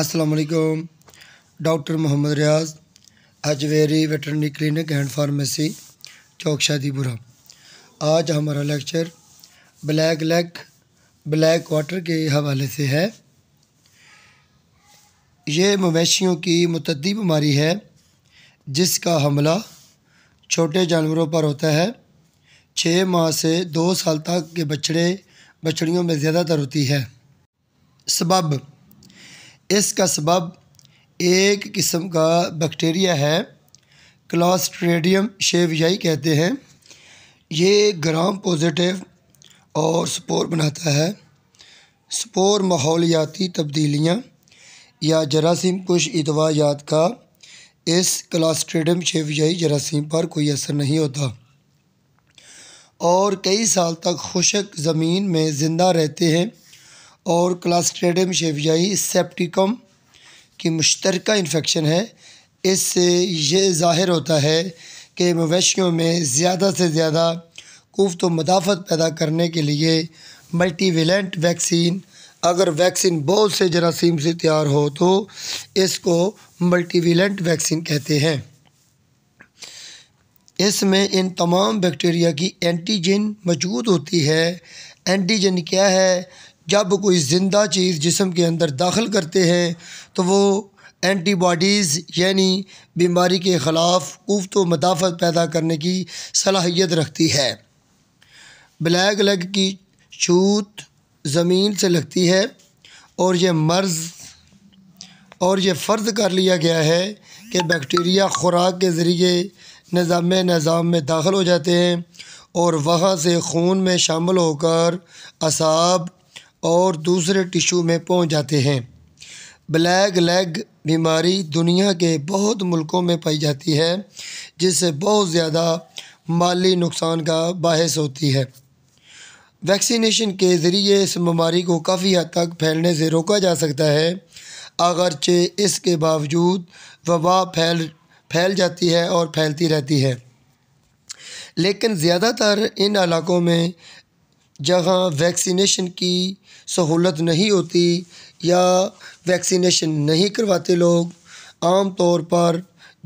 असलकुम doctor Mohammad Riyaz Ajweri veterinary clinic and pharmacy चौक शादीपुरा आज हमारा lecture black leg black water के हवाले से है ये मवेशियों की मतदी बीमारी है जिसका हमला छोटे जानवरों पर होता है छः माह से दो साल तक के बछड़े बछड़ियों में ज़्यादातर होती है सबब इसका सबब एक किस्म का बैक्टीरिया है क्लास्ट्रेडियम शेवियाई कहते हैं ये ग्राम पॉजिटिव और स्पोर बनाता है स्पोर माहौलियाती तब्दीलियाँ या जरासीम कुछ अदवायात का इस क्लास्ट्रेडियम शेवियाई जरासीम पर कोई असर नहीं होता और कई साल तक खुशक ज़मीन में ज़िंदा रहते हैं और क्लास्ट्रेडम शेफजाई सेप्टिकम की मुश्तरक इन्फेक्शन है इससे ये ज़ाहिर होता है कि मवेशियों में ज़्यादा से ज़्यादा कुफ्त मदाफ़त पैदा करने के लिए मल्टीविलेंट वैक्सीन अगर वैक्सीन बहुत से जरासीम से तैयार हो तो इसको मल्टीविलेंट वैक्सीन कहते हैं इसमें इन तमाम बैक्टीरिया की एंटीजन मौजूद होती है एंटीजन क्या है जब कोई ज़िंदा चीज़ जिसम के अंदर दाखिल करते हैं तो वो एंटीबॉडीज़ यानी बीमारी के ख़िलाफ़ कुफ्त व मदाफ़त पैदा करने की सलाहियत रखती है ब्लैक लेग की छूत ज़मीन से लगती है और यह मर्ज़ और यह फ़र्ज़ कर लिया गया है कि बैक्टीरिया खुराक के ज़रिए निज़ाम निज़ाम में दाखिल हो जाते हैं और वहाँ से खून में शामिल होकर असाब और दूसरे टिशू में पहुंच जाते हैं ब्लैक लेग बीमारी दुनिया के बहुत मुल्कों में पाई जाती है जिससे बहुत ज़्यादा माली नुकसान का बास होती है वैक्सीनेशन के ज़रिए इस बीमारी को काफ़ी हद तक फैलने से रोका जा सकता है अगरचे इसके बावजूद वबा फैल फैल जाती है और फैलती रहती है लेकिन ज़्यादातर इन इलाकों में जहाँ वैक्सीनेशन की सहूलत नहीं होती या वैक्सीनेशन नहीं करवाते लोग आम तौर पर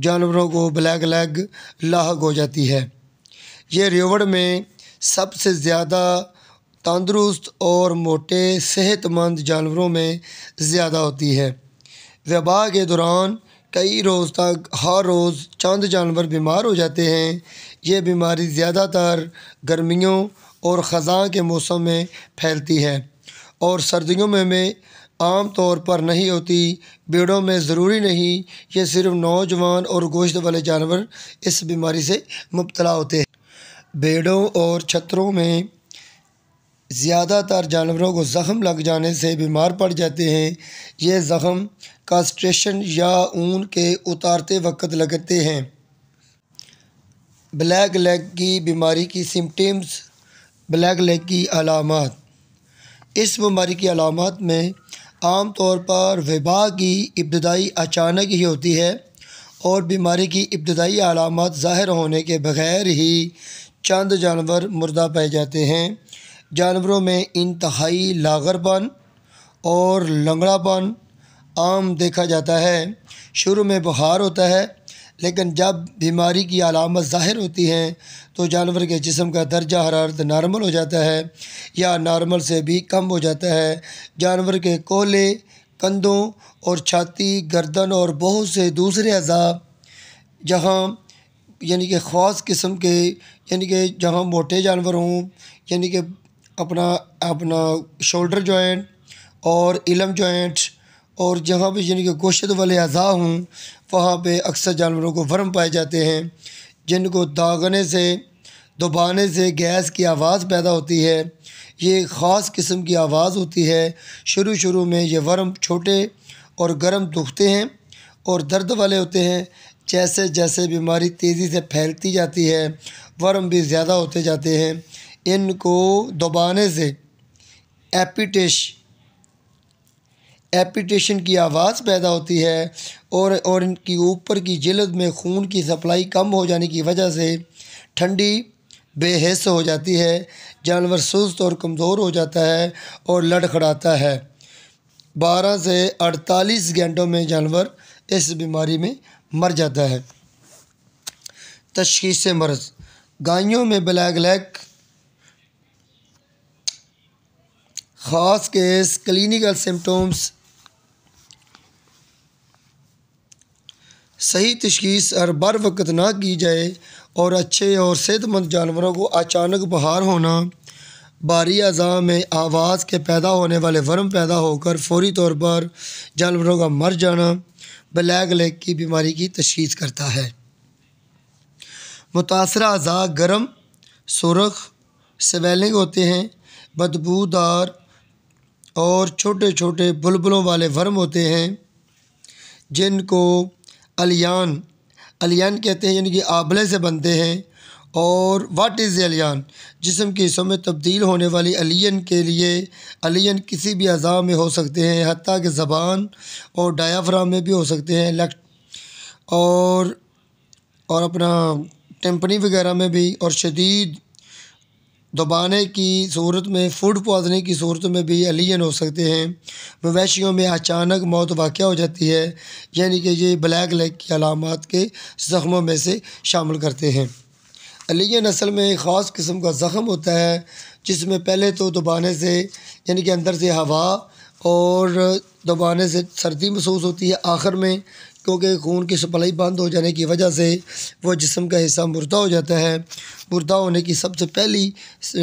जानवरों को ब्लैक लेग लाक हो जाती है ये रेवड़ में सबसे ज़्यादा तंदुरुस्त और मोटे सेहतमंद जानवरों में ज़्यादा होती है वबा के दौरान कई रोज़ तक हर रोज़ चंद जानवर बीमार हो जाते हैं ये बीमारी ज़्यादातर गर्मियों और ख़ज़ा के मौसम में फैलती है और सर्दियों में में आम तौर पर नहीं होती बेड़ों में ज़रूरी नहीं ये सिर्फ नौजवान और गोश्त वाले जानवर इस बीमारी से मुबतला होते हैं भेड़ों और छतरों में ज़्यादातर जानवरों को ज़ख़म लग जाने से बीमार पड़ जाते हैं ये ज़ख़म कास्ट्रेशन या ऊन के उतारते वक्त लगते हैं ब्लैक लेग की बीमारी की सिम्टम्स ब्लैक लेग की अलामत इस बीमारी की अलामत में आम तौर पर वबा की इब्तदाई अचानक ही होती है और बीमारी की इब्तदाई अलामत ज़ाहिर होने के बग़ैर ही चंद जानवर मुर्दा पाए जाते हैं जानवरों में इंतहाई लागरपन और लंगड़ापन आम देखा जाता है शुरू में बुखार होता है लेकिन जब बीमारी की अलामत ज़ाहिर होती हैं तो जानवर के जिसम का दर्जा हरारत नॉर्मल हो जाता है या नॉर्मल से भी कम हो जाता है जानवर के कोले कंधों और छाती गर्दन और बहुत से दूसरे अज़ा जहाँ यानी कि ख़ास किस्म के यानी कि जहाँ मोटे जानवर हों यानी कि अपना अपना शोल्डर जॉइंट और इलम जॉइंट और जहाँ पे यानी कि गोशत वाले अज़ा हों वहाँ पे अक्सर जानवरों को वर्म पाए जाते हैं जिनको दागने से दबाने से गैस की आवाज़ पैदा होती है ये ख़ास किस्म की आवाज़ होती है शुरू शुरू में ये वर्म छोटे और गर्म दुखते हैं और दर्द वाले होते हैं जैसे जैसे बीमारी तेज़ी से फैलती जाती है वर्म भी ज़्यादा होते जाते हैं इनको दबाने से एपिटेश एपिटेशन की आवाज़ पैदा होती है और और इनकी ऊपर की जल्द में खून की सप्लाई कम हो जाने की वजह से ठंडी बेहस हो जाती है जानवर सुस्त और कमज़ोर हो जाता है और लड़खड़ाता है बारह से अड़तालीस घंटों में जानवर इस बीमारी में मर जाता है तशीस मर्ज़ गायों में ब्लैक लैक ख़ास केस क्लिनिकल सिम्टम्स सही तशीस हर बर वक्त ना की जाए और अच्छे और सेहतमंद जानवरों को अचानक बहार होना बारी अज़ा में आवाज़ के पैदा होने वाले वर्म पैदा होकर फौरी तौर पर जानवरों का मर जाना ब्लैक लेग की बीमारी की तशीस करता है मुतासर अज़ा गर्म सुरख सवेलिंग होते हैं बदबूदार और छोटे छोटे बुलबुलों वाले वर्म होते हैं जिनको अलियान अलियान कहते हैं यानी कि आबले से बनते हैं और वाट इज़ अलियान जिसम के हिस्सों में तब्दील होने वाली अलियन के लिए अलियन किसी भी अज़ा में हो सकते हैं हती कि ज़बान और डायाफ्राम में भी हो सकते हैं लक और और अपना टेम्पनी वगैरह में भी और शदीद दबाने की सूरत में फूड पॉइजनिंग की सूरत में भी एलियन हो सकते हैं मवेशियों में अचानक मौत वाक़ हो जाती है यानी कि ये ब्लैक लेग की अलामत के ज़ख्मों में से शामिल करते हैं अलिया नसल में एक ख़ास किस्म का ज़ख़म होता है जिसमें पहले तो दबाने से यानी कि अंदर से हवा और दबाने से सर्दी महसूस होती है आखिर में क्योंकि खून की सप्लाई बंद हो जाने की वजह से वह जिसम का हिस्सा मुर्दा हो जाता है मुर्दा होने की सबसे पहली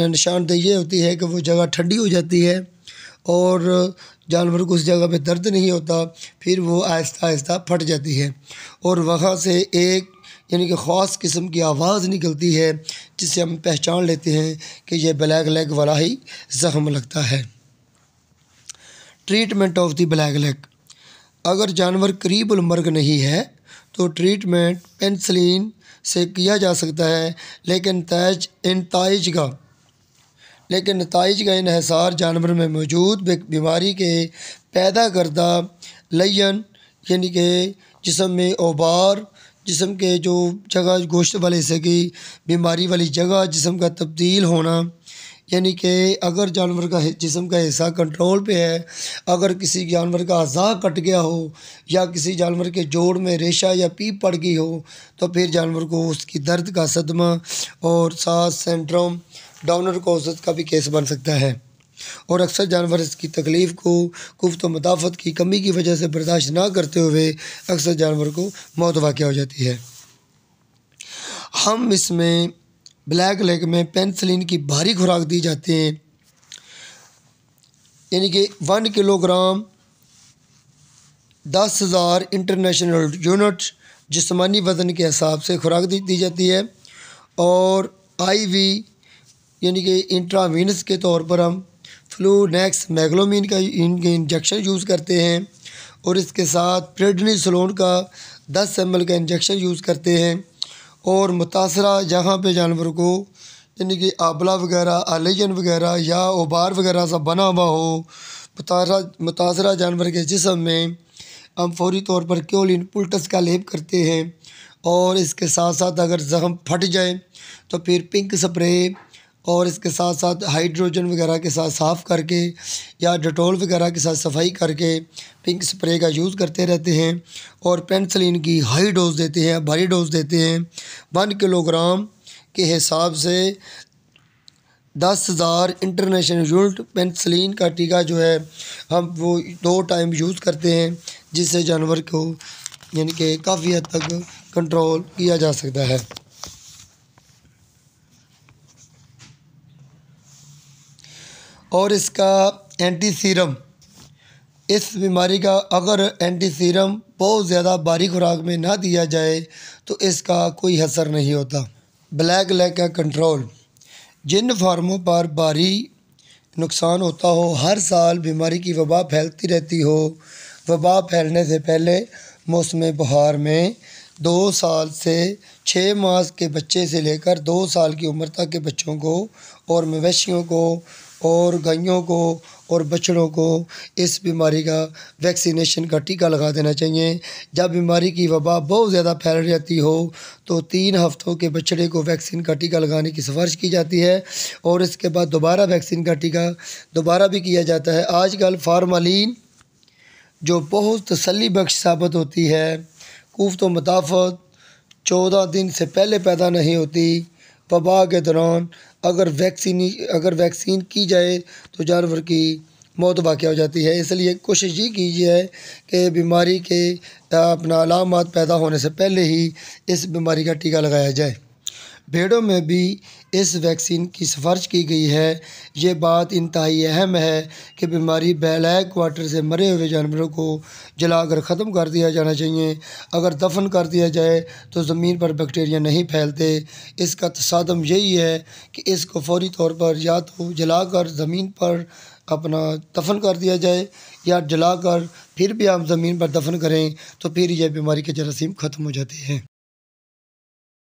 निशानदेही ये होती है कि वो जगह ठंडी हो जाती है और जानवर को उस जगह पे दर्द नहीं होता फिर वो आहिस्ता आहिस्ता फट जाती है और वहाँ से एक यानी कि ख़ास किस्म की आवाज़ निकलती है जिसे हम पहचान लेते हैं कि यह ब्लैक लेग वाला ही ज़ख्म लगता है treatment of the black leg अगर जानवर करीब उलमर्ग नहीं है तो ट्रीटमेंट पेंसिलिन से किया जा सकता है लेकिन तैज नतज का लेकिन नतज का इहसार जानवर में मौजूद बीमारी के पैदा करदा लयन यानी कि जिसम में ओबार जिसम के जो जगह गोश्त वाले हिस्से की बीमारी वाली जगह जिसम का तब्दील होना यानी कि अगर जानवर का जिसम का हिस्सा कंट्रोल पे है अगर किसी जानवर का अज़ा कट गया हो या किसी जानवर के जोड़ में रेशा या पीप पड़ गई हो तो फिर जानवर को उसकी दर्द का सदमा और सांस सेंट्रोम डाउनर कोसत का भी केस बन सकता है और अक्सर जानवर इसकी तकलीफ़ को कुफ्त मदाफ़त की कमी की वजह से बर्दाश्त ना करते हुए अक्सर जानवर को मौत वाक़ हो जाती है हम इसमें ब्लैक लेग में पेंसिलिन की भारी खुराक दी जाती है यानी कि वन किलोग्राम दस हज़ार इंटरनेशनल यूनिट जिसमानी वज़न के हिसाब से खुराक दी, दी जाती है और आईवी यानी कि इंट्रावीनस के तौर पर हम फ्लू नेक्स मैगलोमिन का इंजेक्शन यूज़ करते हैं और इसके साथ प्रेडनिसलोन का 10 एम का इंजेक्शन यूज़ करते हैं और मुतासर जगह पर जानवर को यानी कि आबला वगैरह आलिजन वगैरह या उबार वगैरह सब बना हुआ हो मुतासर जानवर के जिसम में हम फौरी तौर पर इन पुलटस का लेप करते हैं और इसके साथ साथ अगर जख्म फट जाए तो फिर पिंक स्प्रे और इसके साथ साथ हाइड्रोजन वगैरह के साथ साफ़ करके या डटोल वगैरह के साथ सफाई करके पिंक स्प्रे का यूज़ करते रहते हैं और पेंसिलिन की हाई डोज देते हैं भारी डोज देते हैं वन किलोग्राम के हिसाब से दस हज़ार इंटरनेशनल यूनिट पेंसिलिन का टीका जो है हम वो दो टाइम यूज़ करते हैं जिससे जानवर को यानी कि काफ़ी हद तक कंट्रोल किया जा सकता है और इसका एंटी सीरम इस बीमारी का अगर एंटी सीरम बहुत ज़्यादा बारी खुराक में ना दिया जाए तो इसका कोई असर नहीं होता ब्लैक लैग का कंट्रोल जिन फार्मों पर भारी नुकसान होता हो हर साल बीमारी की वबा फैलती रहती हो वबा फैलने से पहले मौसम बहार में दो साल से छः मास के बच्चे से लेकर दो साल की उम्र तक के बच्चों को और मवेशियों को और गायों को और बछड़ों को इस बीमारी का वैक्सीनेशन का टीका लगा देना चाहिए जब बीमारी की वबा बहुत ज़्यादा फैल जाती हो तो तीन हफ्तों के बछड़े को वैक्सीन का टीका लगाने की सिफारिश की जाती है और इसके बाद दोबारा वैक्सीन का टीका दोबारा भी किया जाता है आजकल फार्मालीन जो बहुत तसली बख्श साबित होती है कूफ तो मुताफ़त चौदह दिन से पहले पैदा नहीं होती वबा के दौरान अगर वैक्सीनी अगर वैक्सीन की जाए तो जानवर की मौत वाक़ हो जाती है इसलिए कोशिश ये की जाए कि बीमारी के अपना अलामत पैदा होने से पहले ही इस बीमारी का टीका लगाया जाए भेड़ों में भी इस वैक्सीन की सिफारिश की गई है ये बात इंतहाई अहम है कि बीमारी बैलैक क्वार्टर से मरे हुए जानवरों को जलाकर ख़त्म कर दिया जाना चाहिए अगर दफन कर दिया जाए तो ज़मीन पर बैक्टीरिया नहीं फैलते इसका तसादम यही है कि इसको फौरी तौर पर या तो जलाकर ज़मीन पर अपना दफन कर दिया जाए या जलाकर फिर भी आप ज़मीन पर दफन करें तो फिर यह बीमारी के जरासीम ख़त्म हो जाते हैं